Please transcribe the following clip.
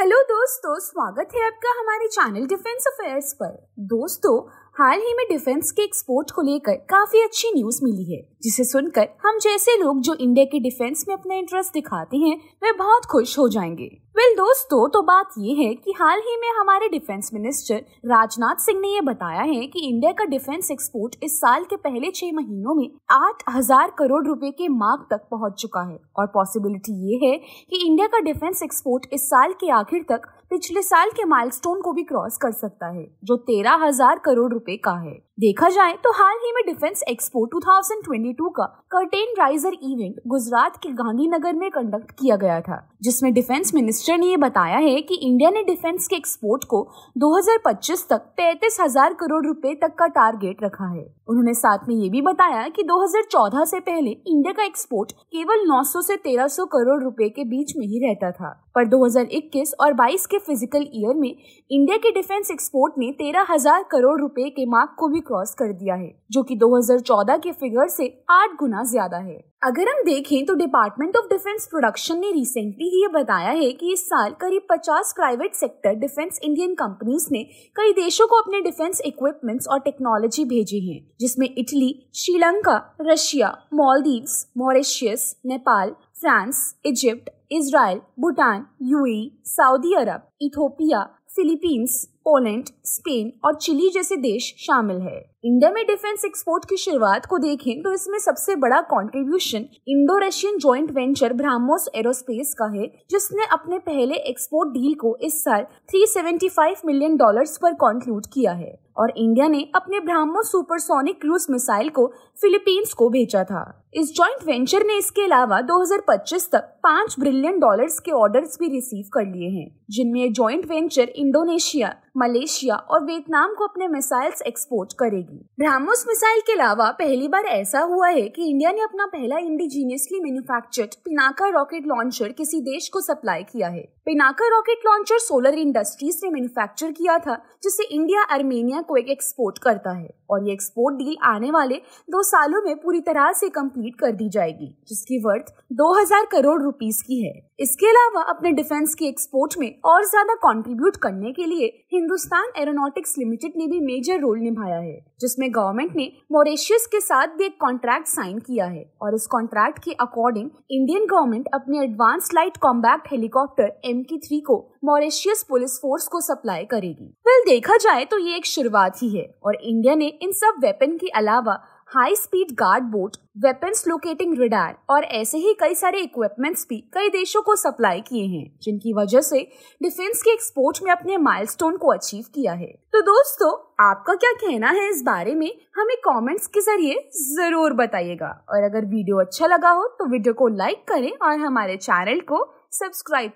hello दोस्तों स्वागत है आपका हमारे चैनल डिफेंस अफेयर्स पर दोस्तों हाल ही में डिफेंस के एक्सपोर्ट को लेकर काफी अच्छी न्यूज मिली है जिसे सुनकर हम जैसे लोग जो इंडिया के डिफेंस में अपना इंटरेस्ट दिखाते हैं वे बहुत खुश हो जाएंगे वेल दोस्तों तो बात ये है कि हाल ही में हमारे डिफेंस मिनिस्टर राजनाथ सिंह ने ये बताया है कि इंडिया का डिफेंस एक्सपोर्ट इस साल के पहले छह महीनों में आठ हजार करोड़ रुपए के मार्ग तक पहुंच चुका है और पॉसिबिलिटी ये है कि इंडिया का डिफेंस एक्सपोर्ट इस साल के आखिर तक पिछले साल के माइलस्टोन को भी क्रॉस कर सकता है जो तेरह हजार करोड़ रुपए का है देखा जाए तो हाल ही में डिफेंस एक्सपो 2022 का कर्टेन राइजर इवेंट गुजरात के गांधीनगर में कंडक्ट किया गया था जिसमें डिफेंस मिनिस्टर ने ये बताया है कि इंडिया ने डिफेंस के एक्सपोर्ट को 2025 तक तैतीस हजार करोड़ रुपए तक का टारगेट रखा है उन्होंने साथ में ये भी बताया कि 2014 से पहले इंडिया का एक्सपोर्ट केवल 900 से 1300 करोड़ रुपए के बीच में ही रहता था पर 2021 और 22 के फिजिकल ईयर में इंडिया के डिफेंस एक्सपोर्ट ने 13,000 करोड़ रुपए के मार्क को भी क्रॉस कर दिया है जो कि 2014 के फिगर से आठ गुना ज्यादा है अगर हम देखें तो डिपार्टमेंट ऑफ डिफेंस प्रोडक्शन ने रिसेंटली ही ये बताया है कि इस साल करीब 50 private sector defence Indian companies ने कई देशों को अपने डिफेंस इक्विपमेंट्स और टेक्नोलॉजी भेजी है जिसमें Italy Sri Lanka Russia Maldives Mauritius Nepal France, Egypt, Israel, Bhutan, UAE, Saudi Arab, Ethiopia Philippines Poland Spain और चिली जैसे देश शामिल है इंडिया में डिफेंस एक्सपोर्ट की शुरुआत को देखें तो इसमें सबसे बड़ा contribution Indo Russian joint venture BrahMos aerospace का है जिसने अपने पहले एक्सपोर्ट डील को इस साल 375 मिलियन डॉलर्स पर कंक्लूड किया है और इंडिया ने अपने ब्राह्मोस सुपरसोनिक क्रूज मिसाइल को फिलीपींस को भेजा था इस ज्वाइंट वेंचर ने इसके अलावा 2025 तक पाँच ब्रिलियन डॉलर्स के ऑर्डर्स भी रिसीव कर लिए हैं जिनमें जॉइंट वेंचर इंडोनेशिया मलेशिया और वियतनाम को अपने मिसाइल्स एक्सपोर्ट करेगी ब्रह्मोस मिसाइल के अलावा पहली बार ऐसा हुआ है कि इंडिया ने अपना पहला indigenously manufactured Pinaka rocket launcher किसी देश को सप्लाई किया है पिनाका रॉकेट लॉन्चर सोलर इंडस्ट्रीज ने मैन्युफैक्चर किया था जिसे इंडिया आर्मेनिया को एक एक्सपोर्ट करता है और ये एक्सपोर्ट डील आने वाले दो सालों में पूरी तरह से कम्प्लीट कर दी जाएगी जिसकी वर्थ दो करोड़ रूपीज की है इसके अलावा अपने डिफेंस के एक्सपोर्ट में और ज्यादा कंट्रीब्यूट करने के लिए हिंदुस्तान एरोनॉटिक्स लिमिटेड ने भी मेजर रोल निभाया है जिसमें गवर्नमेंट ने मॉरिशियस के साथ भी एक कॉन्ट्रैक्ट साइन किया है और इस कॉन्ट्रैक्ट के अकॉर्डिंग इंडियन गवर्नमेंट अपने advance light combat helicopter M three को मॉरिशियस पुलिस फोर्स को सप्लाई करेगी वेल देखा जाए तो ये एक शुरुआत ही है और इंडिया ने इन सब वेपन के अलावा high speed guard boat weapons locating radar और ऐसे ही कई सारे इक्विपमेंट्स भी कई देशों को सप्लाई किए हैं जिनकी वजह से डिफेंस के एक्सपोर्ट में अपने माइलस्टोन को अचीव किया है तो दोस्तों आपका क्या कहना है इस बारे में हमें कमेंट्स के जरिए जरूर बताइएगा और अगर वीडियो अच्छा लगा हो तो वीडियो को लाइक करें और हमारे चैनल को सब्सक्राइब